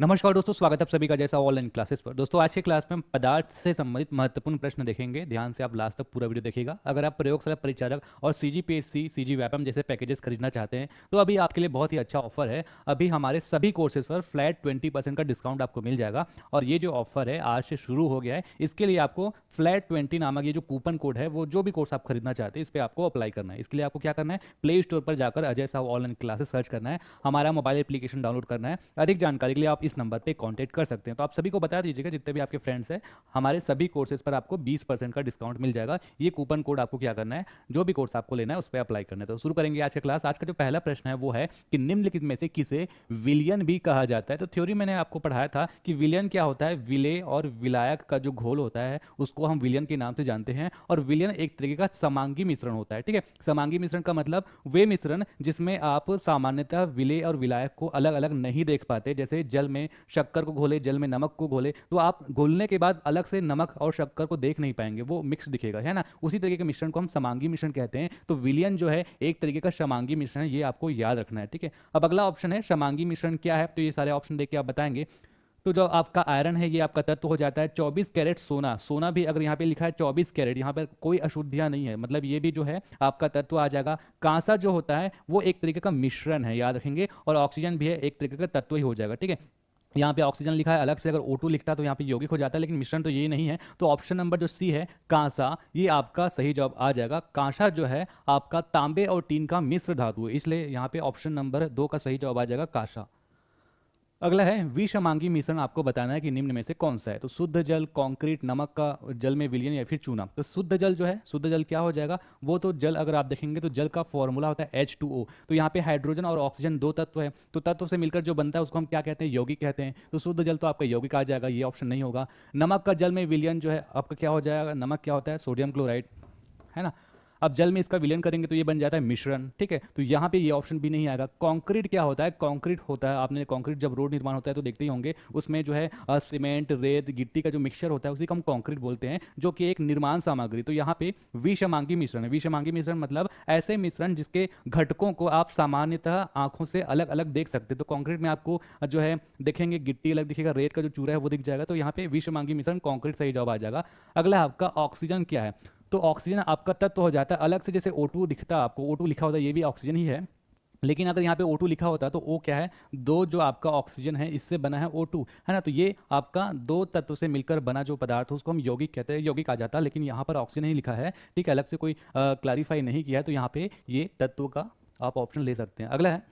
नमस्कार दोस्तों स्वागत है आप सभी का जैसा ऑनलाइन क्लासेस पर दोस्तों आज के क्लास में हम पदार्थ से संबंधित महत्वपूर्ण प्रश्न देखेंगे ध्यान से आप लास्ट तक पूरा वीडियो देखेगा अगर आप प्रयोगशाला परिचारक और सी जी पी एस सी सी जी वैपम जैसे पैकेजेस खरीदना चाहते हैं तो अभी आपके लिए बहुत ही अच्छा ऑफर है अभी हमारे सभी कोर्सेज पर फ्लैट ट्वेंटी परसेंट का डिस्काउंट आपको मिल जाएगा और ये जो ऑफर है आज से शुरू हो गया है इसके लिए आपको फ्लैट ट्वेंटी नामक ये जो कूपन कोड है वो जो भी कोर्स आप खरीदना चाहते हैं इस पर आपको अप्लाई करना है इसके लिए आपको क्या करना है प्ले स्टोर पर जाकर अजय साहब ऑनलाइन क्लासेस सर्च करना है हमारा मोबाइल एप्लीकेशन डाउनलोड करना है अधिक जानकारी के लिए आप इस नंबर पर कॉन्टैक्ट कर सकते हैं तो आप सभी को बता दीजिएगा जितने भी आपके फ्रेंड्स हैं हमारे सभी कोर्सेज पर आपको बीस का डिस्काउंट मिल जाएगा ये कूपन कोड आपको क्या करना है जो भी कोर्स आपको लेना है उस पर अप्लाई करना है तो शुरू करेंगे आज का क्लास आज का जो पहला प्रश्न है वो है कि निम्नलिखित में से किसे विलियन भी कहा जाता है तो थ्योरी मैंने आपको पढ़ाया था कि विलियन क्या होता है विले और विलायक का जो घोल होता है उसको हम विलियन के नाम से जानते हैं और विलियन एक तरीके का समांगी मिश्रण होता है ठीक है समांगी मिश्रण का मतलब वे मिश्रण जिसमें आप सामान्यतः विले और विलायक को अलग अलग नहीं देख पाते जैसे जल में शक्कर को घोले जल में नमक को घोले तो आप घोलने के बाद अलग से नमक और शक्कर को देख नहीं पाएंगे वो मिक्स दिखेगा है ना उसी तरीके के मिश्रण को हम समांगी मिश्रण कहते हैं तो विलियन जो है एक तरीके का समांगी मिश्रण है ये आपको याद रखना है ठीक है अब अगला ऑप्शन है समांगी मिश्रण क्या है तो ये सारे ऑप्शन देख के आप बताएंगे तो जो आपका आयरन है ये आपका तत्व हो जाता है 24 कैरेट सोना सोना भी अगर यहाँ पे लिखा है 24 कैरेट यहाँ पर कोई अशुद्धियाँ नहीं है मतलब ये भी जो है आपका तत्व आ जाएगा कांसा जो होता है वो एक तरीके का मिश्रण है याद रखेंगे और ऑक्सीजन भी है एक तरीके का तत्व ही हो जाएगा ठीक है यहाँ पे ऑक्सीजन लिखा है अलग से अगर O2 लिखता तो यहाँ पे यौगिक हो जाता है लेकिन मिश्रण तो ये नहीं है तो ऑप्शन नंबर जो सी है कांसा ये आपका सही जवाब आ जाएगा कांसा जो है आपका तांबे और टीन का मिश्र धातु है इसलिए यहाँ पे ऑप्शन नंबर दो का सही जवाब आ जाएगा कांसा अगला है विषमांगी मिश्रण आपको बताना है कि निम्न में से कौन सा है तो शुद्ध जल कंक्रीट नमक का जल में विलियन या फिर चूना तो शुद्ध जल जो है शुद्ध जल क्या हो जाएगा वो तो जल अगर आप देखेंगे तो जल का फॉर्मूला होता है एच तो यहाँ पे हाइड्रोजन और ऑक्सीजन दो तत्व है तो तत्व से मिलकर जो बनता है उसको हम क्या कहते हैं यौगिक कहते हैं तो शुद्ध जल तो आपका यौगिक आ जाएगा ये ऑप्शन नहीं होगा नमक का जल में विलियन जो है आपका क्या हो जाएगा नमक क्या होता है सोडियम क्लोराइड है ना अब जल में इसका विलयन करेंगे तो ये बन जाता है मिश्रण ठीक है तो यहाँ पे ये ऑप्शन भी नहीं आएगा कॉन्क्रीट क्या होता है कॉन्क्रीट होता है आपने कॉन्क्रीट जब रोड निर्माण होता है तो देखते ही होंगे उसमें जो है सीमेंट रेत गिट्टी का जो मिक्सचर होता है उसी को हम कॉन्क्रीट बोलते हैं जो कि एक निर्माण सामग्री तो यहाँ पे विषमांगी मिश्रण है विषमांगी मिश्रण मतलब ऐसे मिश्रण जिसके घटकों को आप सामान्यतः आंखों से अलग अलग देख सकते हैं तो कॉन्क्रीट में आपको जो है देखेंगे गिट्टी अलग दिखेगा रेत का जो चूरा है वो दिख जाएगा तो यहाँ पे विषमांगी मिश्रण कॉन्क्रीट सही जवाब आ जाएगा अगला आपका ऑक्सीजन क्या है तो ऑक्सीजन आपका तत्व हो जाता है अलग से जैसे ओ दिखता है आपको ओ लिखा होता है ये भी ऑक्सीजन ही है लेकिन अगर यहाँ पे O2 लिखा होता तो O क्या है दो जो आपका ऑक्सीजन है इससे बना है O2 है ना तो ये आपका दो तत्व से मिलकर बना जो पदार्थ उसको हम यौगिक कहते हैं यौगिक आ जाता है लेकिन यहाँ पर ऑक्सीजन ही लिखा है ठीक है अलग से कोई क्लैरिफाई नहीं किया है तो यहाँ पे ये तत्व का आप ऑप्शन ले सकते हैं अगला है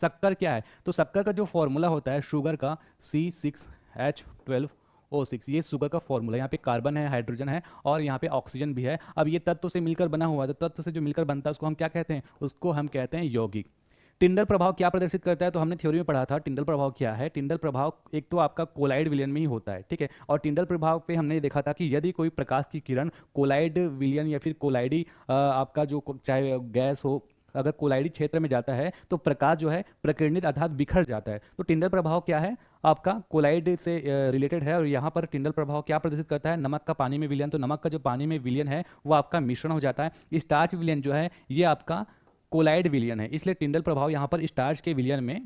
शक्कर क्या है तो शक्कर का जो फॉर्मूला होता है शुगर का C six H twelve O six ये शुगर का फॉर्मूला यहाँ पे कार्बन है हाइड्रोजन है और यहाँ पे ऑक्सीजन भी है अब ये तत्व से मिलकर बना हुआ तो तत्व से जो मिलकर बनता है उसको हम क्या कहते हैं उसको हम कहते हैं यौगिक टिंडल प्रभाव क्या प्रदर्शित करता है तो हमने थ्योरी में पढ़ा था टिंडल प्रभाव क्या है टिंडल प्रभाव एक तो आपका कोलाइड विलियन में ही होता है ठीक है और टिंडल प्रभाव पे हमने देखा था कि यदि कोई प्रकाश की किरण कोलाइड विलियन या फिर कोलाइडी आपका जो चाहे गैस हो अगर कोलाइडी क्षेत्र में जाता है तो प्रकाश जो है प्रकीर्णित अर्थात बिखर जाता है तो टिंडल प्रभाव क्या है आपका कोलाइड से रिलेटेड है और यहाँ पर टिंडल प्रभाव क्या प्रदर्शित करता है नमक का पानी में विलियन तो नमक का जो पानी में विलियन है वो आपका मिश्रण हो जाता है स्टार्च विलियन जो है ये आपका कोलाइड विलियन है इसलिए टिंडल प्रभाव यहाँ पर स्टार्च के विलियन में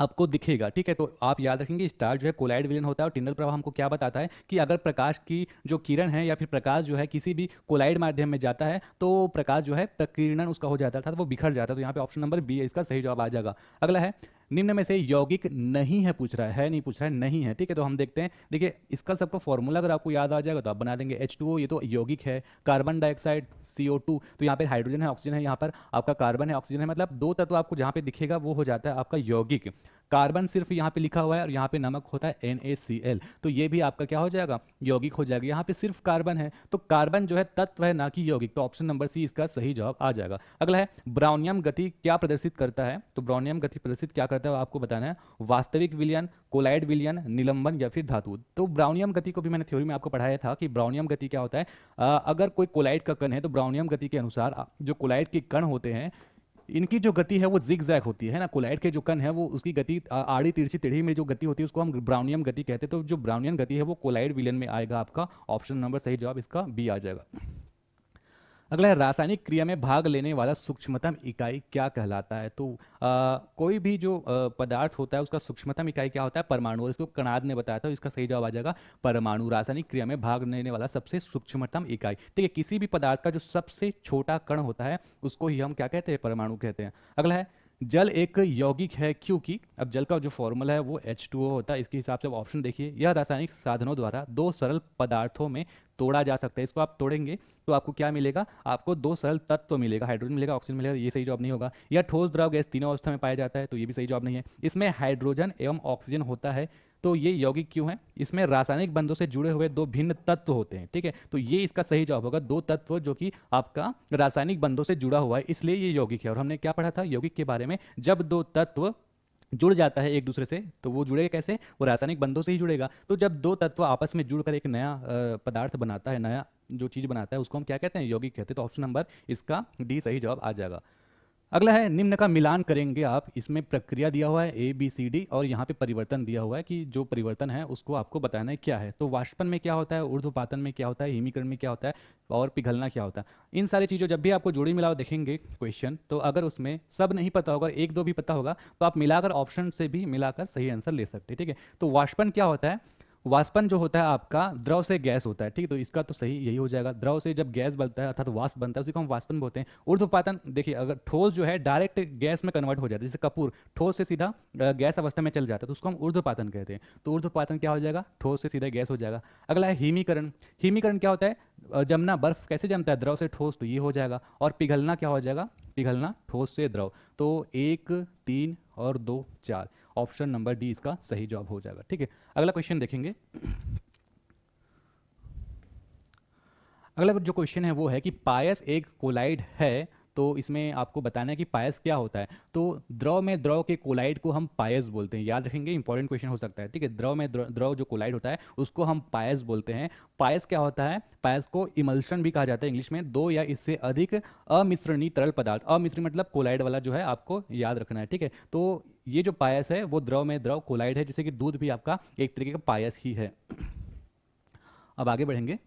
आपको दिखेगा ठीक है तो आप याद रखेंगे स्टार जो है कोलाइड विलन होता है और टिंडल प्रभाव हमको क्या बताता है कि अगर प्रकाश की जो किरण है या फिर प्रकाश जो है किसी भी कोलाइड माध्यम में जाता है तो प्रकाश जो है प्रकीर्णन उसका हो जाता है अर्थात वो बिखर जाता है तो यहाँ पे ऑप्शन नंबर बी है इसका सही जवाब आ जाएगा अगला है निम्न में से यौगिक नहीं है पूछ रहा है नहीं पूछ रहा है नहीं है ठीक है तो हम देखते हैं देखिए इसका सबका फॉर्मूला अगर आपको याद आ जाएगा तो आप बना देंगे एच ये तो यौगिक है कार्बन डाइऑक्साइड सी तो यहाँ पर हाइड्रोजन है ऑक्सीजन है यहाँ पर आपका कार्बन है ऑक्सीजन है मतलब दो तत्व आपको जहाँ पे दिखेगा वो हो जाता है आपका यौगिक कार्बन सिर्फ यहाँ पे लिखा हुआ है और यहाँ पे नमक होता है एन तो ये भी आपका क्या हो जाएगा यौगिक हो जाएगा यहाँ पे सिर्फ कार्बन है तो कार्बन जो है तत्व है ना कि यौगिक तो ऑप्शन नंबर सी इसका सही जवाब आ जाएगा अगला है ब्राउनियम गति क्या प्रदर्शित करता है तो ब्राउनियम गति प्रदर्शित क्या करता है आपको बताना है वास्तविक विलियन कोलाइड विलियन निलंबन या फिर धातु तो ब्राउनियम गति को भी मैंने थ्योरी में आपको पढ़ाया था कि ब्राउनियम गति क्या होता है अगर कोई कोलाइड का कण है तो ब्राउनियम गति के अनुसार जो कोलाइड के कण होते हैं इनकी जो गति है वो जिग जैक होती है ना कोलाइड के जो कण है वो उसकी गति आड़ी तिरछी तिढ़ी में जो गति होती है उसको हम ब्राउनियम गति कहते हैं तो जो ब्राउनियन गति है वो कोलाइड विलियन में आएगा आपका ऑप्शन नंबर सही जवाब इसका बी आ जाएगा अगला है रासायनिक क्रिया में भाग लेने वाला सूक्ष्मतम इकाई क्या कहलाता है तो आ, कोई भी जो पदार्थ होता है उसका सूक्ष्मतम इकाई क्या होता है परमाणु इसको कणाद ने बताया था इसका सही जवाब आ जाएगा परमाणु रासायनिक क्रिया में भाग लेने वाला सबसे सूक्ष्मतम इकाई ठीक तो है किसी भी पदार्थ का जो सबसे छोटा कण होता है उसको ही हम क्या कहते हैं परमाणु कहते हैं अगला है जल एक यौगिक है क्योंकि अब जल का जो फॉर्मूला है वो एच होता है इसके हिसाब से ऑप्शन देखिए यह रासायनिक साधनों द्वारा दो सरल पदार्थों में तोड़ा जा सकता है इसको आप तोड़ेंगे तो आपको क्या मिलेगा आपको दो सरल तत्व मिलेगा हाइड्रोजन मिलेगा ऑक्सीजन मिलेगा ये सही जॉब नहीं होगा या ठोस द्रव गैस तीनों अवस्था में पाया जाता है तो ये भी सही जॉब नहीं है इसमें हाइड्रोजन एवं ऑक्सीजन होता है तो ये यौगिक क्यों है इसमें रासायनिक बंधों से जुड़े हुए दो भिन्न तत्व होते हैं ठीक है तो ये इसका सही जवाब होगा दो तत्व जो कि आपका रासायनिक बंधों से जुड़ा हुआ है इसलिए ये यौगिक है और हमने क्या पढ़ा था यौगिक के बारे में जब दो तत्व जुड़ जाता है एक दूसरे से तो वो जुड़ेगा कैसे वो रासायनिक बंधों से ही जुड़ेगा तो जब दो तत्व आपस में जुड़कर एक नया पदार्थ बनाता है नया जो चीज़ बनाता है उसको हम क्या कहते हैं यौगिक कहते हैं तो ऑप्शन नंबर इसका डी सही जवाब आ जाएगा अगला है निम्न का मिलान करेंगे आप इसमें प्रक्रिया दिया हुआ है ए बी सी डी और यहाँ पे परिवर्तन दिया हुआ है कि जो परिवर्तन है उसको आपको बताना है क्या है तो वाष्पन में क्या होता है ऊर्ध्वपातन में क्या होता है हिमीकरण में क्या होता है और पिघलना क्या होता है इन सारी चीज़ों जब भी आपको जोड़ी मिलाव देखेंगे क्वेश्चन तो अगर उसमें सब नहीं पता होगा एक दो भी पता होगा तो आप मिलाकर ऑप्शन से भी मिलाकर सही आंसर ले सकते ठीक है तो वाष्पन क्या होता है वाष्पन जो होता है आपका द्रव से गैस होता है ठीक है तो इसका तो सही यही हो जाएगा द्रव से जब गैस बनता है अर्थात वाष्प बनता है उसी को हम वाष्पन बोलते हैं ऊर्ध्वपातन देखिए अगर ठोस जो है डायरेक्ट गैस में कन्वर्ट हो जाता है जैसे कपूर ठोस से सीधा गैस अवस्था में चल जाता है तो उसको हम ऊर्ध्वपातन कहते हैं तो ऊर्ध्वपातन क्या हो जाएगा ठोस से सीधा गैस हो जाएगा अगला है हिमीकरण हिमीकरण क्या होता है जमना बर्फ कैसे जमता है द्रव से ठोस तो ये हो जाएगा और पिघलना क्या हो जाएगा पिघलना ठोस से द्रव तो एक तीन और दो चार ऑप्शन नंबर डी इसका सही जवाब हो जाएगा ठीक है अगला क्वेश्चन देखेंगे अगला जो क्वेश्चन है वो है कि पायस एक कोलाइड है तो इसमें आपको बताना है कि पायस क्या होता है तो द्रव में द्रव के कोलाइड को हम पायस बोलते हैं याद रखेंगे इंपॉर्टेंट क्वेश्चन हो सकता है ठीक है द्रव में द्रव जो कोलाइड होता है उसको हम पायस बोलते हैं पायस क्या होता है पायस को इमल्शन भी कहा जाता है इंग्लिश में दो या इससे अधिक अमिश्रणी तरल पदार्थ अमिश्रण मतलब कोलाइड वाला जो है आपको याद रखना है ठीक है तो ये जो पायस है वो द्रव में द्रव कोलाइड है जैसे कि दूध भी आपका एक तरीके का पायस ही है अब आगे बढ़ेंगे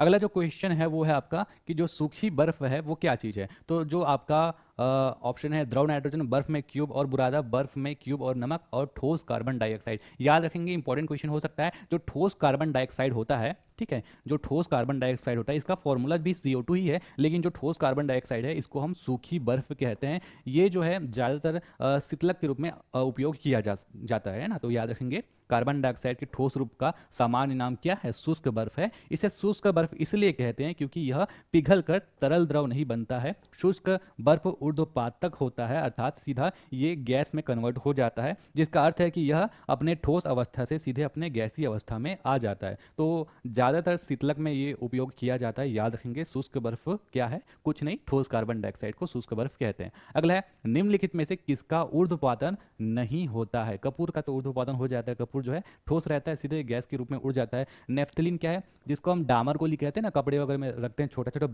अगला जो क्वेश्चन है वो है आपका कि जो सूखी बर्फ है वो क्या चीज़ है तो जो आपका ऑप्शन है द्रव नाइट्रोजन बर्फ में क्यूब और बुरादा बर्फ में क्यूब और नमक और ठोस कार्बन डाइऑक्साइड याद रखेंगे इंपॉर्टेंट क्वेश्चन हो सकता है जो ठोस कार्बन डाइऑक्साइड होता है ठीक है जो ठोस कार्बन डाइऑक्साइड होता है इसका फॉर्मूला भी सी ही है लेकिन जो ठोस कार्बन डाइऑक्साइड है इसको हम सूखी बर्फ कहते हैं ये जो है ज़्यादातर शीतलक के रूप में उपयोग किया जा जाता है ना तो याद रखेंगे कार्बन डाइऑक्साइड के ठोस रूप का सामान्य नाम क्या है शुष्क बर्फ है इसे शुष्क बर्फ इसलिए कहते हैं क्योंकि यह पिघल कर तरल द्रव नहीं बनता है शुष्क बर्फ ऊर्ध्वपात तक होता है अर्थात सीधा ये गैस में कन्वर्ट हो जाता है जिसका अर्थ है कि यह अपने ठोस अवस्था से सीधे अपने गैसी अवस्था में आ जाता है तो ज़्यादातर शीतलक में ये उपयोग किया जाता है याद रखेंगे शुष्क बर्फ क्या है कुछ नहीं ठोस कार्बन डाइऑक्साइड को शुष्क बर्फ कहते हैं अगला है निम्नलिखित में से किसका ऊर्ध्वपातन नहीं होता है कपूर का तो ऊर्ध्वपातन हो जाता है कपूर जो है ठोस रहता है सीधे गैस के रूप में उड़ जाता है नेफ्थलिन क्या है जिसको हम डामर गोली कहते हैं ना कपड़े वगैरह में रखते हैं छोटा छोटा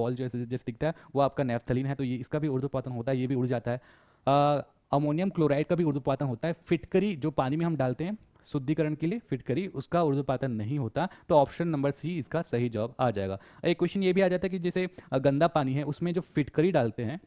बॉल जो जैसे दिखता है वो आपका नेफ्थलिन है तो ये इसका भी उर्दुपातन होता है ये भी उड़ जाता है अमोनियम क्लोराइड का भी उर्दुपातन होता है फिटकरी जो पानी में हम डालते हैं शुद्धिकरण के लिए फिटकरी उसका उर्दुपातन नहीं होता तो ऑप्शन नंबर सी इसका सही जवाब आ जाएगा एक क्वेश्चन ये भी आ जाता है कि जैसे गंदा पानी है उसमें जो फिटकरी डालते हैं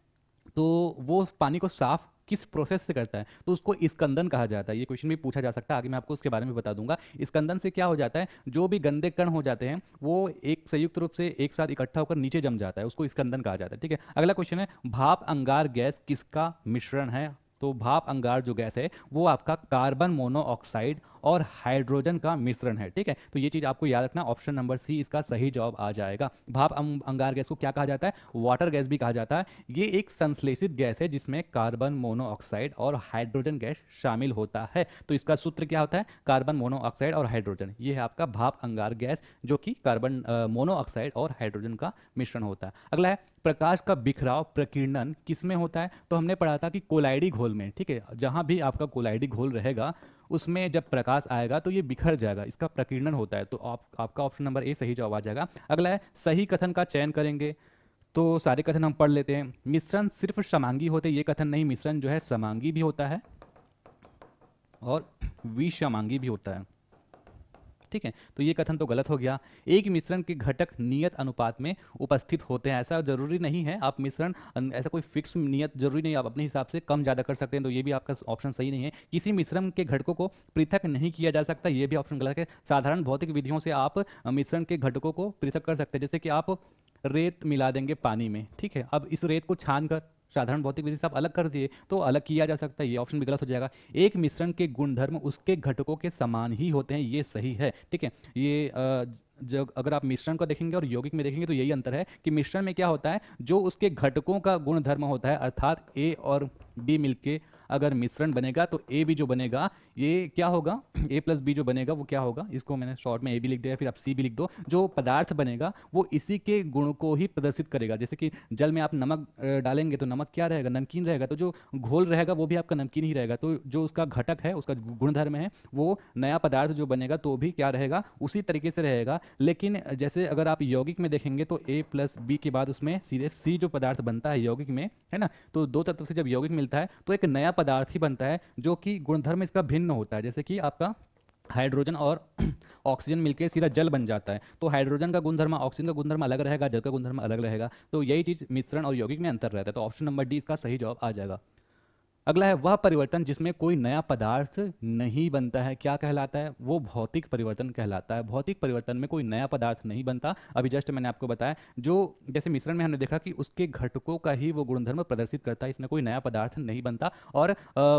तो वो पानी को साफ किस प्रोसेस से करता है तो उसको स्कंदन कहा जाता है ये क्वेश्चन भी पूछा जा सकता है आगे मैं आपको उसके बारे में बता दूंगा स्कंदन से क्या हो जाता है जो भी गंदे कण हो जाते हैं वो एक संयुक्त रूप से एक साथ इकट्ठा होकर नीचे जम जाता है उसको स्कंदन कहा जाता है ठीक है अगला क्वेश्चन है भाप अंगार गैस किसका मिश्रण है तो भाप अंगार जो गैस है वो आपका कार्बन मोनोऑक्साइड और हाइड्रोजन का मिश्रण है ठीक है तो ये चीज़ आपको याद रखना ऑप्शन नंबर सी इसका सही जवाब आ जाएगा भाप अंगार गैस को क्या कहा जाता है वाटर गैस भी कहा जाता है ये एक संश्लेषित गैस है जिसमें कार्बन मोनोऑक्साइड और हाइड्रोजन गैस शामिल होता है तो इसका सूत्र क्या होता है कार्बन मोनोऑक्साइड और हाइड्रोजन ये है आपका भाप अंगार गैस जो कि कार्बन मोनोऑक्साइड और हाइड्रोजन का मिश्रण होता है अगला है प्रकाश का बिखराव प्रकीर्णन किस में होता है तो हमने पढ़ा था कि कोलाइडी घोल में ठीक है जहाँ भी आपका कोलाइडी घोल रहेगा उसमें जब प्रकाश आएगा तो ये बिखर जाएगा इसका प्रकीर्णन होता है तो आप आपका ऑप्शन नंबर ए सही जवाब आ जाएगा अगला है सही कथन का चयन करेंगे तो सारे कथन हम पढ़ लेते हैं मिश्रण सिर्फ समांगी होते ये कथन नहीं मिश्रण जो है समांगी भी होता है और विषमांगी भी होता है ठीक है तो ये कथन तो गलत हो गया एक मिश्रण के घटक नियत अनुपात में उपस्थित होते हैं ऐसा जरूरी नहीं है आप मिश्रण ऐसा कोई फिक्स नियत जरूरी नहीं आप अपने हिसाब से कम ज़्यादा कर सकते हैं तो ये भी आपका ऑप्शन सही नहीं है किसी मिश्रण के घटकों को पृथक नहीं किया जा सकता ये भी ऑप्शन गलत है साधारण भौतिक विधियों से आप मिश्रण के घटकों को पृथक कर सकते हैं जैसे कि आप रेत मिला देंगे पानी में ठीक है अब इस रेत को छान साधारण भौतिक विधि से आप अलग कर दिए तो अलग किया जा सकता है ये ऑप्शन भी गलत हो जाएगा एक मिश्रण के गुणधर्म उसके घटकों के समान ही होते हैं ये सही है ठीक है ये जब अगर आप मिश्रण को देखेंगे और यौगिक में देखेंगे तो यही अंतर है कि मिश्रण में क्या होता है जो उसके घटकों का गुणधर्म होता है अर्थात ए और बी मिलकर अगर मिश्रण बनेगा तो ए भी जो बनेगा ये क्या होगा ए प्लस बी जो बनेगा वो क्या होगा इसको मैंने शॉर्ट में ए भी लिख दिया फिर आप सी भी लिख दो जो पदार्थ बनेगा वो इसी के गुण को ही प्रदर्शित करेगा जैसे कि जल में आप नमक डालेंगे तो नमक क्या रहेगा नमकीन रहेगा तो जो घोल रहेगा वो भी आपका नमकीन ही रहेगा तो जो उसका घटक है उसका गुणधर्म है वो नया पदार्थ जो बनेगा तो भी क्या रहेगा उसी तरीके से रहेगा लेकिन जैसे अगर आप यौगिक में देखेंगे तो ए प्लस बी के बाद उसमें सीधे सी जो पदार्थ बनता है यौगिक में है ना तो दो तत्व से जब यौगिक मिलता है तो एक नया पदार्थ ही बनता है जो कि गुणधर्म इसका भिन्न होता है जैसे कि आपका हाइड्रोजन और ऑक्सीजन मिलकर सीधा जल बन जाता है तो हाइड्रोजन का गुणधर्म ऑक्सीजन का गुणधर्म अलग रहेगा जल का गुणधर्म अलग रहेगा तो यही चीज़ मिश्रण और यौगिक में अंतर रहता है तो ऑप्शन नंबर डी इसका सही जवाब आ जाएगा अगला है वह परिवर्तन जिसमें कोई नया पदार्थ नहीं बनता है क्या कहलाता है वो भौतिक परिवर्तन कहलाता है भौतिक परिवर्तन में कोई नया पदार्थ नहीं बनता अभी जस्ट मैंने आपको बताया जो जैसे मिश्रण में हमने देखा कि उसके घटकों का ही वो गुणधर्म प्रदर्शित करता है इसमें कोई नया पदार्थ नहीं बनता और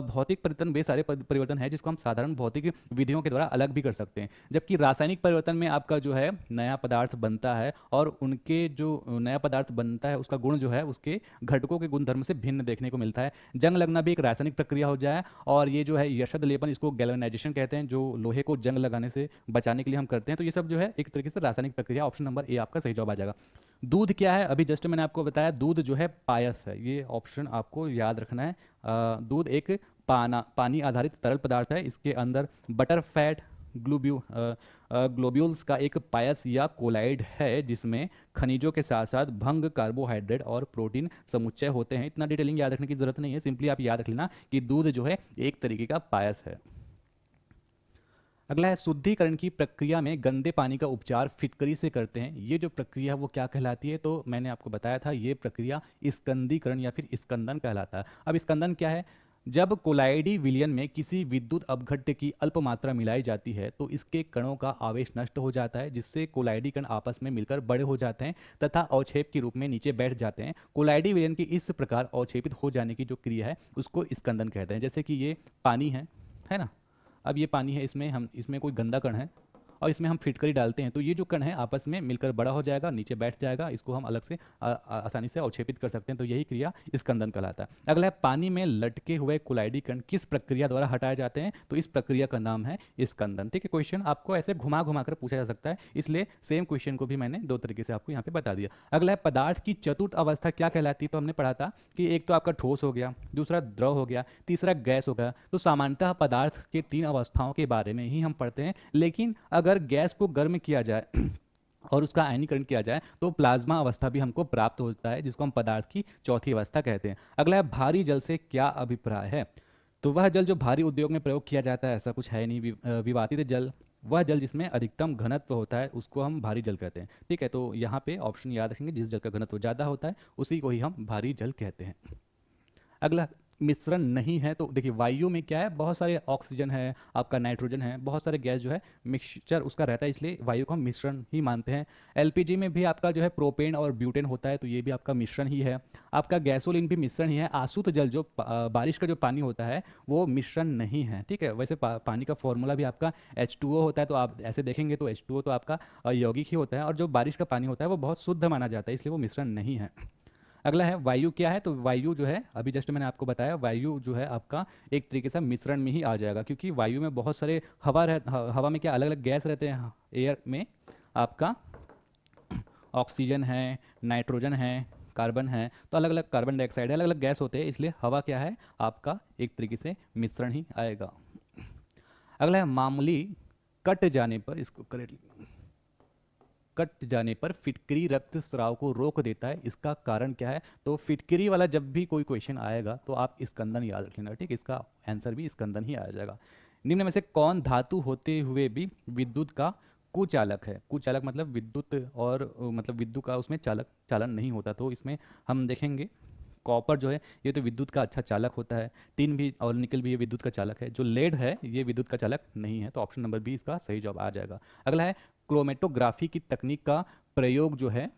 भौतिक परिवर्तन वे सारे परिवर्तन है जिसको हम साधारण भौतिक विधियों के द्वारा अलग भी कर सकते हैं जबकि रासायनिक परिवर्तन में आपका जो है नया पदार्थ बनता है और उनके जो नया पदार्थ बनता है उसका गुण जो है उसके घटकों के गुणधर्म से भिन्न देखने को मिलता है जंग लगना भी एक रासायनिक प्रक्रिया हो जाए और ये जो है यशद लेपन इसको गैलनाइजेशन कहते हैं जो लोहे को जंग लगाने से बचाने के लिए हम करते हैं तो ये सब जो है एक तरीके से रासायनिक प्रक्रिया ऑप्शन नंबर ए आपका सही जवाब आ जाएगा दूध क्या है अभी जस्ट मैंने आपको बताया दूध जो है पायस है ये ऑप्शन आपको याद रखना है दूध एक पाना पानी आधारित तरल पदार्थ है इसके अंदर बटर फैट ग्लूब्यू ग्लोब्यूल्स का एक पायस या कोलाइड है जिसमें खनिजों के साथ साथ भंग कार्बोहाइड्रेट और प्रोटीन समुच्चय होते हैं इतना डिटेलिंग याद रखने की जरूरत नहीं है सिंपली आप याद रख लेना कि दूध जो है एक तरीके का पायस है अगला है शुद्धिकरण की प्रक्रिया में गंदे पानी का उपचार फिटकरी से करते हैं ये जो प्रक्रिया है वो क्या कहलाती है तो मैंने आपको बताया था ये प्रक्रिया स्कंदीकरण या फिर स्कंदन कहलाता है अब स्कंदन क्या है जब कोलाइडी विलियन में किसी विद्युत अपघट्य की अल्प मात्रा मिलाई जाती है तो इसके कणों का आवेश नष्ट हो जाता है जिससे कोलाइडी कण आपस में मिलकर बड़े हो जाते हैं तथा अवक्षेप के रूप में नीचे बैठ जाते हैं कोलाइडी विलियन की इस प्रकार अवक्षेपित हो जाने की जो क्रिया है उसको स्कंदन कहते हैं जैसे कि ये पानी है है ना अब ये पानी है इसमें हम इसमें कोई गंदा कण है और इसमें हम फिट करी डालते हैं तो ये जो कण है आपस में मिलकर बड़ा हो जाएगा नीचे बैठ जाएगा इसको हम अलग से आसानी से अवक्षेपित कर सकते हैं तो यही क्रिया स्कंदन कहलाता है अगला है पानी में लटके हुए कुलाइडी कण किस प्रक्रिया द्वारा हटाए जाते हैं तो इस प्रक्रिया का नाम है स्कंदन ठीक है क्वेश्चन आपको ऐसे घुमा घुमा कर पूछा जा सकता है इसलिए सेम क्वेश्चन को भी मैंने दो तरीके से आपको यहाँ पे बता दिया अगला है पदार्थ की चतुर्थ अवस्था क्या कहलाती है तो हमने पढ़ा था कि एक तो आपका ठोस हो गया दूसरा द्रव हो गया तीसरा गैस हो गया तो सामान्यतः पदार्थ के तीन अवस्थाओं के बारे में ही हम पढ़ते हैं लेकिन अगर अगर गैस को गर्म किया जाए और उसका आयनीकरण किया जाए तो प्लाज्मा अवस्था भी हमको प्राप्त होता है जिसको हम पदार्थ की चौथी अवस्था कहते हैं अगला है भारी जल से क्या अभिप्राय है तो वह जल जो भारी उद्योग में प्रयोग किया जाता है ऐसा कुछ है नहीं विवादित जल वह जल जिसमें अधिकतम घनत्व होता है उसको हम भारी जल कहते हैं ठीक है तो यहाँ पे ऑप्शन याद रखेंगे जिस जल का घनत्व ज़्यादा होता है उसी को ही हम भारी जल कहते हैं अगला मिश्रण नहीं है तो देखिए वायु में क्या है बहुत सारे ऑक्सीजन है आपका नाइट्रोजन है बहुत सारे गैस जो है मिक्सचर उसका रहता है इसलिए वायु को हम मिश्रण ही मानते हैं एलपीजी में भी आपका जो है प्रोपेन और ब्यूटेन होता है तो ये भी आपका मिश्रण ही है आपका गैसोलिन भी मिश्रण ही है आसूत जल जो बारिश का जो पानी होता है वो मिश्रण नहीं है ठीक है वैसे पा, पानी का फॉर्मूला भी आपका एच होता है तो आप ऐसे देखेंगे तो एच तो आपका यौगिक ही होता है और जो बारिश का पानी होता है वो बहुत शुद्ध माना जाता है इसलिए वो मिश्रण नहीं है अगला है वायु क्या है तो वायु जो है अभी जस्ट मैंने आपको बताया वायु जो है आपका एक तरीके से मिश्रण में ही आ जाएगा क्योंकि वायु में बहुत सारे हवा रह हवा में क्या अलग अलग गैस रहते हैं एयर में आपका ऑक्सीजन है नाइट्रोजन है कार्बन है तो अलग अलग कार्बन डाइऑक्साइड है अलग अलग गैस होते हैं इसलिए हवा क्या है आपका एक तरीके से मिश्रण ही आएगा अगला है मामूली कट जाने पर इसको करेक्ट कट जाने पर फिटकरी रक्त स्राव को रोक देता है इसका कारण क्या है तो फिटकरी वाला जब भी कोई क्वेश्चन आएगा तो आप स्कंदन याद रख लेना ठीक इसका आंसर भी स्कंदन ही आ जाएगा निम्न में से कौन धातु होते हुए भी विद्युत का कुचालक है कुचालक मतलब विद्युत और मतलब विद्युत का उसमें चालक चालन नहीं होता तो इसमें हम देखेंगे कॉपर जो है ये तो विद्युत का अच्छा चालक होता है टिन भी और निकल भी ये विद्युत का चालक है जो लेड है ये विद्युत का चालक नहीं है तो ऑप्शन नंबर बी इसका सही जवाब आ जाएगा अगला है क्रोमेटोग्राफी की तकनीक का प्रयोग जो है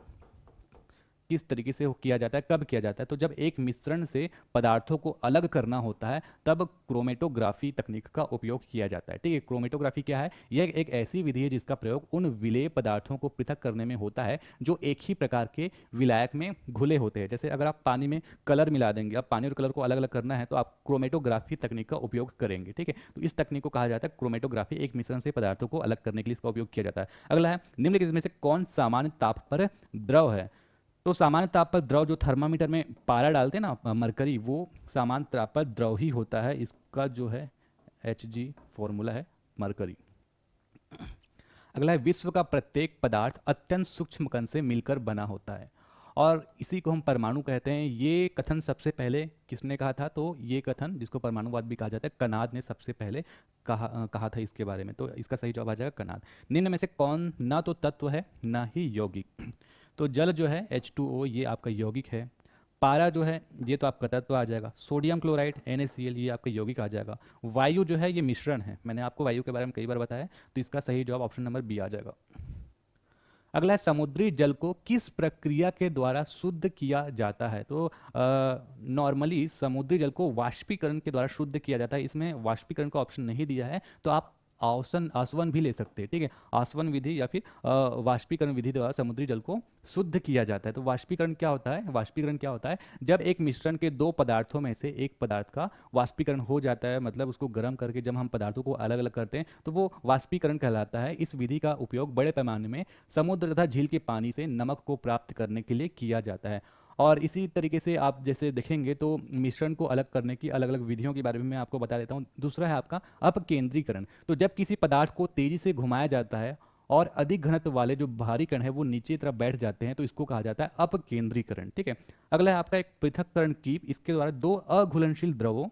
किस तरीके से किया जाता है कब किया जाता है तो जब एक मिश्रण से पदार्थों को अलग करना होता है तब क्रोमेटोग्राफी तकनीक का उपयोग किया जाता है ठीक है क्रोमेटोग्राफी क्या है यह एक ऐसी विधि है जिसका प्रयोग उन विलेय पदार्थों को पृथक करने में होता है जो एक ही प्रकार के विलायक में घुले होते हैं जैसे अगर आप पानी में कलर मिला देंगे आप पानी और कलर को अलग अलग करना है तो आप क्रोमेटोग्राफी तकनीक का उपयोग करेंगे ठीक है तो इस तकनीक को कहा जाता है क्रोमेटोग्राफी एक मिश्रण से पदार्थों को अलग करने के लिए इसका उपयोग किया जाता है अगला है निम्नलिखित में से कौन सामान्य ताप पर द्रव है तो सामान्य ताप पर द्रव जो थर्मामीटर में पारा डालते हैं ना मरकरी वो सामान्य ताप पर द्रव ही होता है इसका जो है एच जी फॉर्मूला है मरकरी अगला है विश्व का प्रत्येक पदार्थ अत्यंत सूक्ष्म कण से मिलकर बना होता है और इसी को हम परमाणु कहते हैं ये कथन सबसे पहले किसने कहा था तो ये कथन जिसको परमाणुवाद भी कहा जाता है कनाद ने सबसे पहले कहा कहा था इसके बारे में तो इसका सही जवाब आ जाएगा कनाद निम्न में से कौन ना तो तत्व है ना ही यौगिक तो जल जो है एच टू ओ ये आपका यौगिक है पारा जो है ये तो आपका तत्व आ जाएगा सोडियम क्लोराइड एन ये आपका यौगिक आ जाएगा वायु जो है ये मिश्रण है मैंने आपको वायु के बारे में कई बार बताया तो इसका सही जवाब ऑप्शन नंबर बी आ जाएगा अगला समुद्री जल को किस प्रक्रिया के द्वारा शुद्ध किया जाता है तो नॉर्मली समुद्री जल को वाष्पीकरण के द्वारा शुद्ध किया जाता है इसमें वाष्पीकरण का ऑप्शन नहीं दिया है तो आप आसन आसवन भी ले सकते हैं ठीक है आसवन विधि या फिर वाष्पीकरण विधि द्वारा समुद्री जल को शुद्ध किया जाता है तो वाष्पीकरण क्या होता है वाष्पीकरण क्या होता है जब एक मिश्रण के दो पदार्थों में से एक पदार्थ का वाष्पीकरण हो जाता है मतलब उसको गर्म करके जब हम पदार्थों को अलग अलग करते हैं तो वो वाष्पीकरण कहलाता है इस विधि का उपयोग बड़े पैमाने में समुद्र तथा झील के पानी से नमक को प्राप्त करने के लिए किया जाता है और इसी तरीके से आप जैसे देखेंगे तो मिश्रण को अलग करने की अलग अलग विधियों के बारे में मैं आपको बता देता हूँ दूसरा है आपका अपकेंद्रीकरण तो जब किसी पदार्थ को तेजी से घुमाया जाता है और अधिक घनत्व वाले जो भारी कण है वो नीचे तरफ बैठ जाते हैं तो इसको कहा जाता है अपकेंद्रीकरण ठीक है अगला है आपका एक पृथककरण कीप इसके द्वारा दो अघुलनशील द्रवों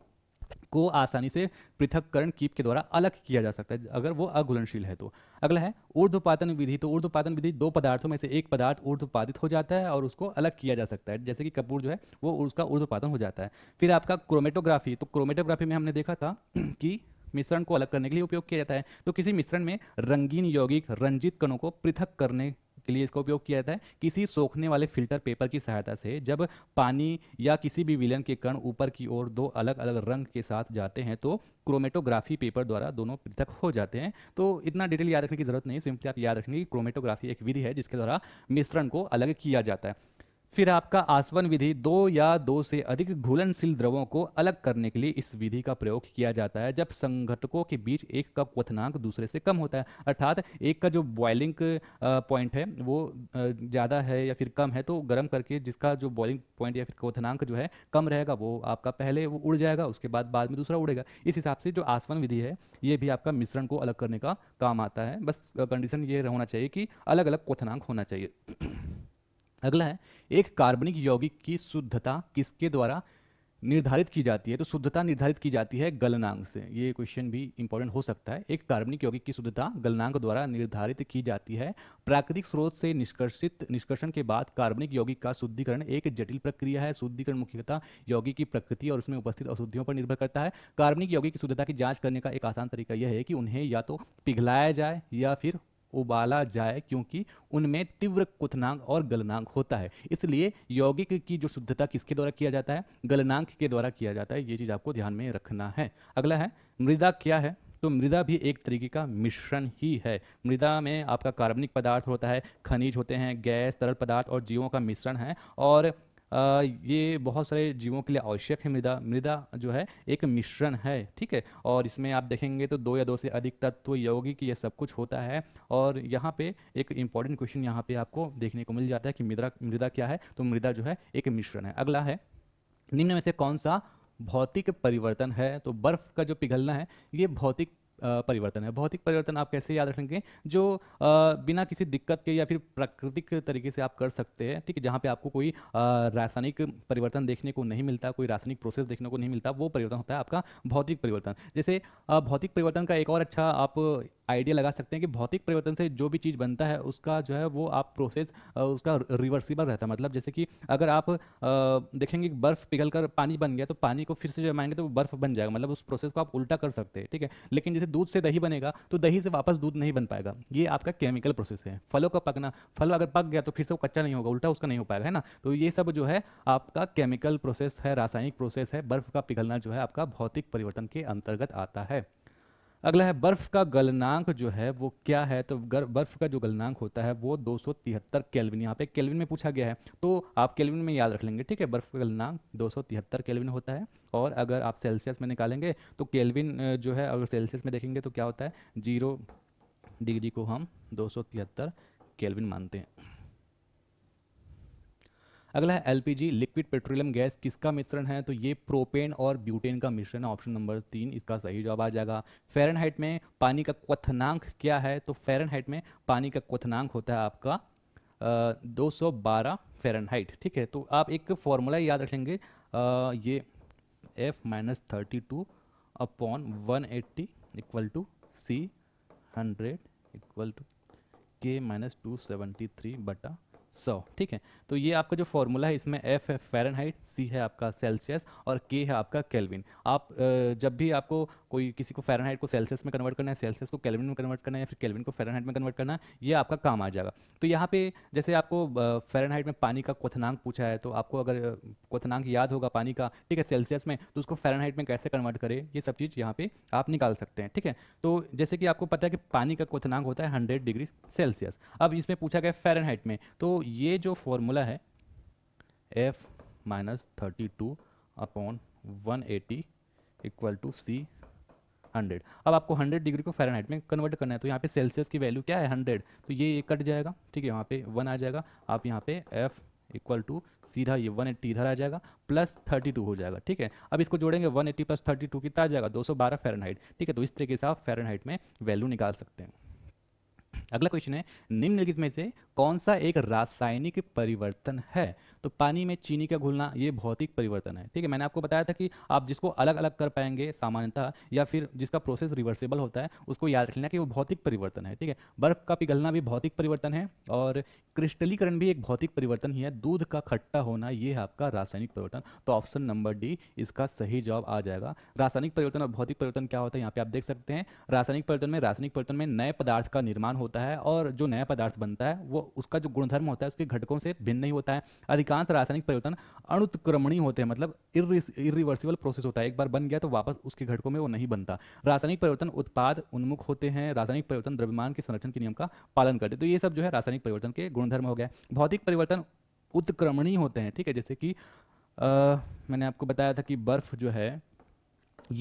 को आसानी से पृथककरण कीप के द्वारा अलग किया जा सकता है अगर वो अघुलनशील है तो अगला है ऊर्ध्वपातन विधि तो ऊर्ध्वपातन विधि दो पदार्थों में से एक पदार्थ ऊर्ध्वपातित हो जाता है और उसको अलग किया जा सकता है जैसे कि कपूर जो है वो उसका ऊर्ध्वपातन हो जाता है फिर आपका क्रोमेटोग्राफी तो क्रोमेटोग्राफी में हमने देखा था कि मिश्रण को अलग करने के लिए उपयोग किया जाता है तो किसी मिश्रण में रंगीन यौगिक रंजित कणों को पृथक करने के लिए इसका उपयोग किया जाता है किसी सोखने वाले फिल्टर पेपर की सहायता से जब पानी या किसी भी विलयन के कण ऊपर की ओर दो अलग अलग रंग के साथ जाते हैं तो क्रोमेटोग्राफी पेपर द्वारा दोनों पृथक हो जाते हैं तो इतना डिटेल याद रखने की जरूरत नहीं सिंपली आप याद रखेंगे क्रोमेटोग्राफी एक विधि है जिसके द्वारा मिश्रण को अलग किया जाता है फिर आपका आसवन विधि दो या दो से अधिक घुलनशील द्रवों को अलग करने के लिए इस विधि का प्रयोग किया जाता है जब संघटकों के बीच एक का क्वथनांक दूसरे से कम होता है अर्थात एक का जो बॉइलिंग पॉइंट है वो ज़्यादा है या फिर कम है तो गर्म करके जिसका जो बॉइलिंग पॉइंट या फिर क्वथनांक जो है कम रहेगा वो आपका पहले वो उड़ जाएगा उसके बाद बाद में दूसरा उड़ेगा इस हिसाब से जो आसवन विधि है ये भी आपका मिश्रण को अलग करने का काम आता है बस कंडीशन ये होना चाहिए कि अलग अलग क्वथनांक होना चाहिए अगला है एक कार्बनिक यौगिक की शुद्धता किसके द्वारा निर्धारित की जाती है तो शुद्धता निर्धारित की जाती है गलनांक से ये क्वेश्चन भी इंपॉर्टेंट हो सकता है एक कार्बनिक यौगिक की शुद्धता गलनांक द्वारा निर्धारित की जाती है प्राकृतिक स्रोत से निष्कर्षित निष्कर्षण के बाद कार्बनिक यौगिक का शुद्धिकरण एक जटिल प्रक्रिया है शुद्धिकरण मुख्यतः यौगिक की प्रकृति और उसमें उपस्थित अशुद्धियों पर निर्भर करता है कार्बनिक यौगिक की शुद्धता की जाँच करने का एक आसान तरीका यह है कि उन्हें या तो पिघलाया जाए या फिर उबाला जाए क्योंकि उनमें तीव्र कुथनांग और गलनांग होता है इसलिए यौगिक की जो शुद्धता किसके द्वारा किया जाता है गलनांक के द्वारा किया जाता है ये चीज़ आपको ध्यान में रखना है अगला है मृदा क्या है तो मृदा भी एक तरीके का मिश्रण ही है मृदा में आपका कार्बनिक पदार्थ होता है खनिज होते हैं गैस तरल पदार्थ और जीवों का मिश्रण है और ये बहुत सारे जीवों के लिए आवश्यक है मृदा मृदा जो है एक मिश्रण है ठीक है और इसमें आप देखेंगे तो दो या दो से अधिक तत्व यौगिक ये सब कुछ होता है और यहाँ पे एक इंपॉर्टेंट क्वेश्चन यहाँ पे आपको देखने को मिल जाता है कि मृदा मृदा क्या है तो मृदा जो है एक मिश्रण है अगला है निम्न में से कौन सा भौतिक परिवर्तन है तो बर्फ का जो पिघलना है ये भौतिक परिवर्तन है भौतिक परिवर्तन आप कैसे याद रखेंगे जो बिना किसी दिक्कत के या फिर प्राकृतिक तरीके से आप कर सकते हैं ठीक है जहाँ पे आपको कोई रासायनिक परिवर्तन देखने को नहीं मिलता कोई रासायनिक प्रोसेस देखने को नहीं मिलता वो परिवर्तन होता है आपका भौतिक परिवर्तन जैसे भौतिक परिवर्तन का एक और अच्छा आप आइडिया लगा सकते हैं कि भौतिक परिवर्तन से जो भी चीज़ बनता है उसका जो है वो आप प्रोसेस उसका रिवर्सिबल रहता है मतलब जैसे कि अगर आप देखेंगे कि बर्फ़ पिघल कर पानी बन गया तो पानी को फिर से जमाएंगे तो वो बर्फ़ बन जाएगा मतलब उस प्रोसेस को आप उल्टा कर सकते हैं ठीक है लेकिन जैसे दूध से दही बनेगा तो दही से वापस दूध नहीं बन पाएगा ये आपका केमिकल प्रोसेस है फलों का पकना फल अगर पक गया तो फिर से वो कच्चा नहीं होगा उल्टा उसका नहीं हो पाएगा है ना तो ये सब जो है आपका केमिकल प्रोसेस है रासायनिक प्रोसेस है बर्फ़ का पिघलना जो है आपका भौतिक परिवर्तन के अंतर्गत आता है अगला है बर्फ़ का गलनांक जो है वो क्या है तो बर्फ़ का जो गलनांक होता है वो तिहत्तर केल्विन यहाँ पे केल्विन में पूछा गया है तो आप केल्विन में याद रख लेंगे ठीक है बर्फ़ का गलनांक तिहत्तर केल्विन होता है और अगर आप सेल्सियस में निकालेंगे तो केल्विन जो है अगर सेल्सियस में देखेंगे तो क्या होता है जीरो डिग्री को हम दो केल्विन मानते हैं अगला है एलपीजी लिक्विड पेट्रोलियम गैस किसका मिश्रण है तो ये प्रोपेन और ब्यूटेन का मिश्रण है ऑप्शन नंबर तीन इसका सही जवाब आ जाएगा फेरनहाइट में पानी का क्वथनांक क्या है तो फेरनहाइट में पानी का क्वथनांक होता है आपका दो सौ बारह फेरनहाइट ठीक है तो आप एक फॉर्मूला याद रखेंगे ये F minus thirty two upon one eighty equal to C hundred equal to K minus two seventy three बटा सौ ठीक है तो ये आपका जो फॉर्मूला है इसमें एफ है फेरनहाइट सी है आपका सेल्सियस और के है आपका केल्विन आप जब भी आपको कोई किसी को फेरनहाइट को सेल्सियस में कन्वर्ट करना है सेल्सियस को केल्विन में कन्वर्ट करना है या फिर केल्विन को फेरनहाइट में कन्वर्ट करना है ये आपका काम आ जाएगा तो यहाँ पे जैसे आपको फेरनहाइट में पानी का क्वथनांक पूछा है तो आपको अगर क्वथनांक याद होगा पानी का ठीक है सेल्सियस में तो उसको फेरनहाइट में कैसे कन्वर्ट करें ये सब चीज़ यहाँ पर आप निकाल सकते हैं ठीक है तो जैसे कि आपको पता है कि पानी का क्वथनांक होता है हंड्रेड डिग्री सेल्सियस अब इसमें पूछा गया फेरनहाइट में तो ये जो फॉर्मूला है F minus thirty two upon one eighty equal to C hundred अब आपको हंड्रेड डिग्री को फेरनहाइट में कन्वर्ट करना है तो यहाँ पे सेल्सियस की वैल्यू क्या है हंड्रेड तो ये कट जाएगा ठीक है यहाँ पे वन आ जाएगा आप यहाँ पे एफ़ इक्वल टू सीधा ये वन एट्टी इधर आ जाएगा प्लस थर्टी टू हो जाएगा ठीक है अब इसको जोड़ेंगे one eighty plus thirty two कितना आ जाएगा बारह फेरनहाइट ठीक है तो इस तरीके से आप फेरनहाइट में वैल्यू निकाल सकते हैं अगला क्वेश्चन है निम्नलिखित में से कौन सा एक रासायनिक परिवर्तन है तो पानी में चीनी का घुलना ये भौतिक परिवर्तन है ठीक है मैंने आपको बताया था कि आप जिसको अलग अलग कर पाएंगे सामान्यतः या फिर जिसका प्रोसेस रिवर्सेबल होता है उसको याद रख लेना कि वो भौतिक परिवर्तन है ठीक है बर्फ का पिघलना भी भौतिक परिवर्तन है और क्रिस्टलीकरण भी एक भौतिक परिवर्तन ही है दूध का खट्टा होना ये है आपका रासायनिक परिवर्तन तो ऑप्शन नंबर डी इसका सही जवाब आ जाएगा रासायनिक परिवर्तन और भौतिक परिवर्तन क्या होता है यहाँ पे आप देख सकते हैं रासायनिक परिवर्तन में रासायनिक परिवर्तन में नए पदार्थ का निर्माण होता है और जो नया पदार्थ बनता है वो उसका जो गुणधर्म होता है उसके घटकों से भिन्न नहीं होता है अधिकार अधिकांश रासायनिक परिवर्तन अणुत्क्रमणीय होते हैं मतलब इरिवर्सिबल प्रोसेस होता है एक बार बन गया तो वापस उसके घटकों में वो नहीं बनता रासायनिक परिवर्तन उत्पाद उन्मुख होते हैं रासायनिक परिवर्तन द्रव्यमान के संरक्षण के नियम का पालन करते तो ये सब जो है रासायनिक परिवर्तन के गुणधर्म हो गया भौतिक परिवर्तन उत्क्रमणीय होते हैं ठीक है जैसे कि मैंने आपको बताया था कि बर्फ जो है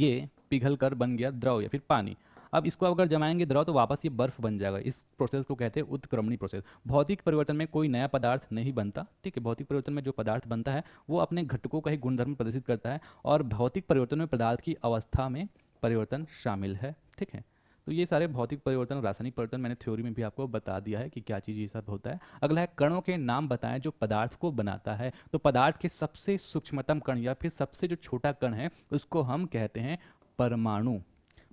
ये पिघल कर बन गया द्रव या फिर पानी अब इसको अगर जमाएंगे द्रव तो वापस ये बर्फ बन जाएगा इस प्रोसेस को कहते हैं उत्क्रमणी प्रोसेस भौतिक परिवर्तन में कोई नया पदार्थ नहीं बनता ठीक है भौतिक परिवर्तन में जो पदार्थ बनता है वो अपने घटकों का ही गुणधर्म प्रदर्शित करता है और भौतिक परिवर्तन में पदार्थ की अवस्था में परिवर्तन शामिल है ठीक है तो ये सारे भौतिक परिवर्तन रासायनिक परिवर्तन मैंने थ्योरी में भी आपको बता दिया है कि क्या चीज़ ये सब होता है अगला है कणों के नाम बताएं जो पदार्थ को बनाता है तो पदार्थ के सबसे सूक्ष्मतम कण या फिर सबसे जो छोटा कण है उसको हम कहते हैं परमाणु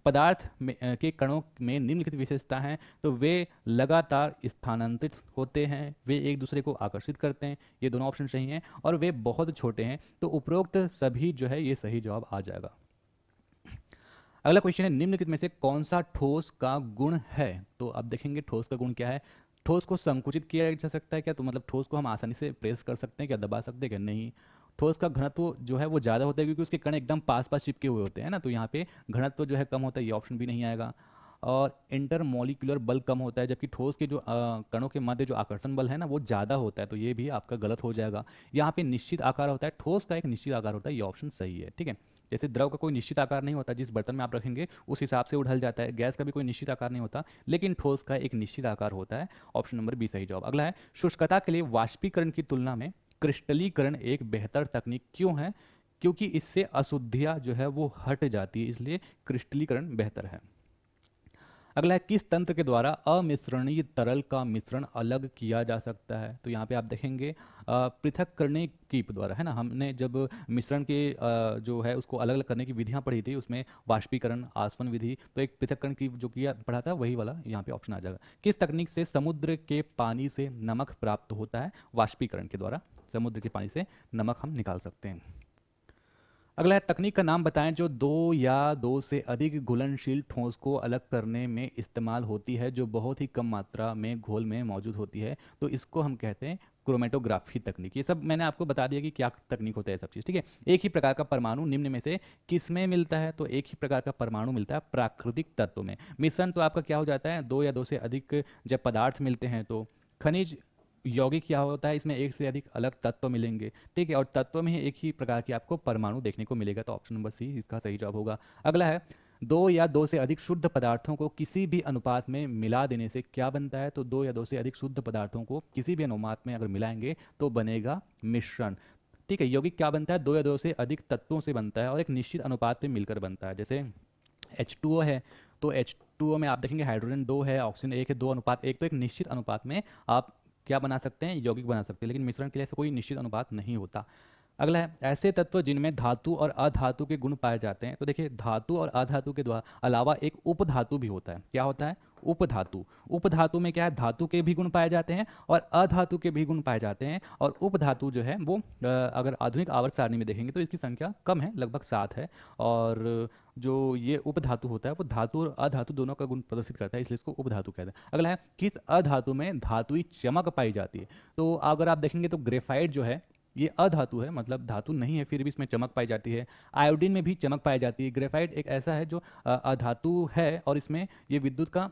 पदार्थ के कणों में निम्नलिखित विशेषता हैं तो वे लगातार स्थानांतरित होते हैं वे एक दूसरे को आकर्षित करते हैं ये दोनों ऑप्शन सही हैं और वे बहुत छोटे हैं तो उपरोक्त सभी जो है ये सही जवाब आ जाएगा अगला क्वेश्चन है निम्नलिखित में से कौन सा ठोस का गुण है तो आप देखेंगे ठोस का गुण क्या है ठोस को संकुचित किया जा सकता है क्या तो मतलब ठोस को हम आसानी से प्रेस कर सकते हैं क्या दबा सकते हैं क्या नहीं ठोस तो का घनत्व जो है वो ज़्यादा होता है क्योंकि उसके कण एकदम पास पास चिपके हुए होते हैं ना तो यहाँ पे घनत्व जो है कम होता है ये ऑप्शन भी नहीं आएगा और इंटरमोलिकुलर बल कम होता है जबकि ठोस के जो कणों के मध्य जो आकर्षण बल है ना वो ज़्यादा होता है तो ये भी आपका गलत हो जाएगा यहाँ पे निश्चित आकार होता है ठोस का एक निश्चित आकार होता है ये ऑप्शन सही है ठीक है जैसे द्रव का कोई निश्चित आकार नहीं होता जिस बर्तन में आप रखेंगे उस हिसाब से उढ़ल जाता है गैस का भी कोई निश्चित आकार नहीं होता लेकिन ठोस का एक निश्चित आकार होता है ऑप्शन नंबर बी सही जवाब अगला है शुष्कता के लिए वाष्पीकरण की तुलना में क्रिस्टलीकरण एक बेहतर तकनीक क्यों है क्योंकि इससे अशुद्धियाँ जो है वो हट जाती है इसलिए क्रिस्टलीकरण बेहतर है अगला है किस तंत्र के द्वारा अमिश्रणीय तरल का मिश्रण अलग किया जा सकता है तो यहाँ पे आप देखेंगे पृथक करने की द्वारा है ना हमने जब मिश्रण के जो है उसको अलग अलग करने की विधियाँ पढ़ी थी उसमें वाष्पीकरण आसवन विधि तो एक पृथककरण की जो किया पढ़ा था वही वाला यहाँ पे ऑप्शन आ जाएगा किस तकनीक से समुद्र के पानी से नमक प्राप्त होता है वाष्पीकरण के द्वारा समुद्र के पानी से नमक हम निकाल सकते हैं अगला है तकनीक का नाम बताएं जो दो या दो से अधिक घुलनशील ठोस को अलग करने में इस्तेमाल होती है जो बहुत ही कम मात्रा में घोल में मौजूद होती है तो इसको हम कहते हैं क्रोमेटोग्राफी तकनीक ये सब मैंने आपको बता दिया कि क्या तकनीक होता है सब चीज़ ठीक है एक ही प्रकार का परमाणु निम्न में से किस में मिलता है तो एक ही प्रकार का परमाणु मिलता है प्राकृतिक तत्व में मिश्रण तो आपका क्या हो जाता है दो या दो से अधिक जब पदार्थ मिलते हैं तो खनिज यौगिक क्या होता है इसमें एक से अधिक अलग तत्व मिलेंगे ठीक है और तत्व में एक ही प्रकार की आपको परमाणु देखने को मिलेगा तो ऑप्शन नंबर सी इसका सही जवाब होगा अगला है दो या दो से अधिक शुद्ध पदार्थों को किसी भी अनुपात में मिला देने से क्या बनता है तो दो या दो से अधिक शुद्ध पदार्थों को किसी भी अनुपात में अगर मिलाएंगे तो बनेगा मिश्रण ठीक है यौगिक क्या बनता है दो या दो से अधिक तत्वों से बनता है और एक निश्चित अनुपात में मिलकर बनता है जैसे एच है तो एच में आप देखेंगे हाइड्रोजन दो है ऑक्सीजन एक है दो अनुपात एक तो एक निश्चित अनुपात में आप क्या बना सकते हैं यौगिक बना सकते हैं लेकिन मिश्रण के लिए ऐसा कोई निश्चित अनुपात नहीं होता अगला है ऐसे तत्व जिनमें धातु और अधातु के गुण पाए जाते हैं तो देखिए धातु और अधातु के द्वारा अलावा एक उपधातु भी होता है क्या होता है उपधातु उपधातु में क्या है धातु के भी गुण पाए जाते हैं और अधातु के भी गुण पाए जाते हैं और उपधातु जो है वो अगर आधुनिक आवर्त सारणी में देखेंगे तो इसकी संख्या कम है लगभग सात है और जो ये उपधातु होता है वो धातु और अधातु दोनों का गुण प्रदर्शित करता है इसलिए इसको उपधातु कहते हैं अगला है किस अधातु में धातुई चमक पाई जाती है तो अगर आप देखेंगे तो ग्रेफाइट जो है ये अधातु है मतलब धातु नहीं है फिर भी इसमें चमक पाई जाती है आयोडीन में भी चमक पाई जाती है ग्रेफाइट एक ऐसा है जो अधातु है और इसमें ये विद्युत का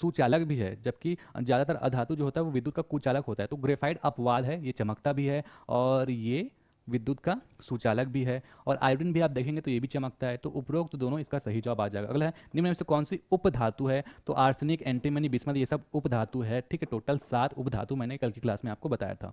सुचालक भी है जबकि ज़्यादातर अधातु जो होता है वो विद्युत का कुचालक होता है तो ग्रेफाइट अपवाद है ये चमकता भी है और ये विद्युत का सुचालक भी है और आयोडीन भी आप देखेंगे तो ये भी चमकता है तो उपरोक्त तो दोनों इसका सही जवाब आ जाएगा अगला है निम्न में से कौन सी उपधातु है तो आर्सेनिक एंटीमनी बिस्मत ये सब उपधातु है ठीक है टोटल सात उपधातु मैंने कल की क्लास में आपको बताया था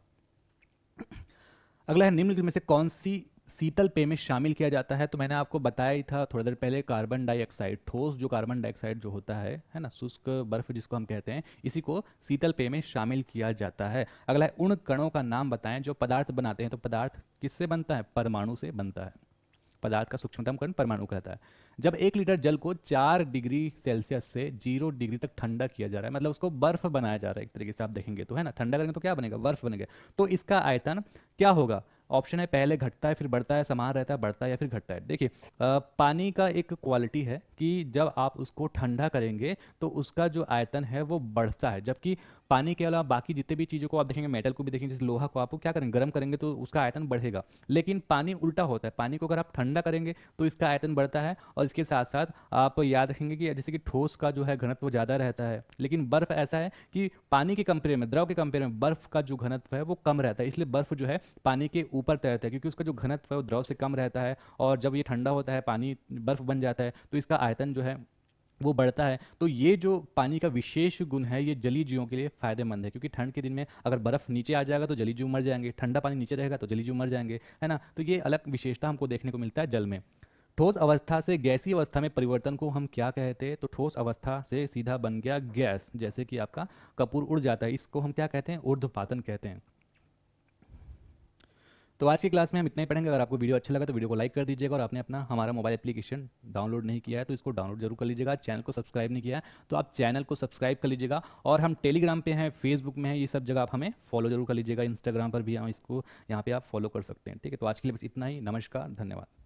अगला है निम्न में से कौन सी शीतल पेय में शामिल किया जाता है तो मैंने आपको बताया ही था थोड़ी देर पहले कार्बन डाइऑक्साइड ठोस जो कार्बन डाइऑक्साइड जो होता है है ना शुष्क बर्फ जिसको हम कहते हैं इसी को शीतल पेय में शामिल किया जाता है अगला है उन कणों का नाम बताएं जो पदार्थ बनाते हैं तो पदार्थ किससे बनता है परमाणु से बनता है पदार्थ का सूक्ष्मतम कण परमाणु कहता है जब एक लीटर जल को चार डिग्री सेल्सियस से जीरो डिग्री तक ठंडा किया जा रहा है मतलब उसको बर्फ बनाया जा रहा है एक तरीके से आप देखेंगे तो है ना ठंडा करेंगे तो क्या बनेगा बर्फ बनेगा तो इसका आयतन क्या होगा ऑप्शन है पहले घटता है फिर बढ़ता है समान रहता है बढ़ता है या फिर घटता है देखिए पानी का एक क्वालिटी है कि जब आप उसको ठंडा करेंगे तो उसका जो आयतन है वो बढ़ता है जबकि पानी के अलावा बाकी जितने भी चीज़ों को आप देखेंगे मेटल को भी देखेंगे जैसे लोहा को आप क्या करेंगे गर्म करेंगे तो उसका आयतन बढ़ेगा लेकिन पानी उल्टा होता है पानी को अगर आप ठंडा करेंगे तो इसका आयतन बढ़ता है और इसके साथ साथ आप याद रखेंगे कि जैसे कि ठोस का जो है घनत्व ज़्यादा रहता है लेकिन बर्फ ऐसा है कि पानी के कंपेयर में द्रव के कंपेयर में बर्फ का जो घनत्व है वो कम रहता है इसलिए बर्फ जो है पानी के ऊपर तैरता है क्योंकि उसका जो घनत्व है वो द्रव से कम रहता है और जब ये ठंडा होता है पानी बर्फ बन जाता है तो इसका आयतन जो है वो बढ़ता है तो ये जो पानी का विशेष गुण है ये जली जीवों के लिए फायदेमंद है क्योंकि ठंड के दिन में अगर बर्फ़ नीचे आ जाएगा तो जली जीव मर जाएंगे ठंडा पानी नीचे रहेगा तो जली जीव मर जाएंगे है ना तो ये अलग विशेषता हमको देखने को मिलता है जल में ठोस अवस्था से गैसी अवस्था में परिवर्तन को हम क्या कहते हैं तो ठोस अवस्था से सीधा बन गया गैस जैसे कि आपका कपूर उड़ जाता है इसको हम क्या कहते हैं ऊर्ध्वपातन कहते हैं तो आज की क्लास में हम इतना ही पढ़ेंगे अगर आपको वीडियो अच्छा लगा तो वीडियो को लाइक कर दीजिएगा और आपने अपना हमारा मोबाइल एप्लीकेशन डाउनलोड नहीं किया है तो इसको डाउनलोड जरूर कर लीजिएगा चैनल को सब्सक्राइब नहीं किया है तो आप चैनल को सब्सक्राइब कर लीजिएगा और हम टेलीग्राम पे हैं फेसबुक में है ये सब जगह आप हमें फॉलो जरूर कर लीजिएगा इंस्टाग्राम पर भी हम इसको यहाँ पर आप फॉलो कर सकते हैं ठीक है तो आज के लिए बस इतना ही नमस्कार धन्यवाद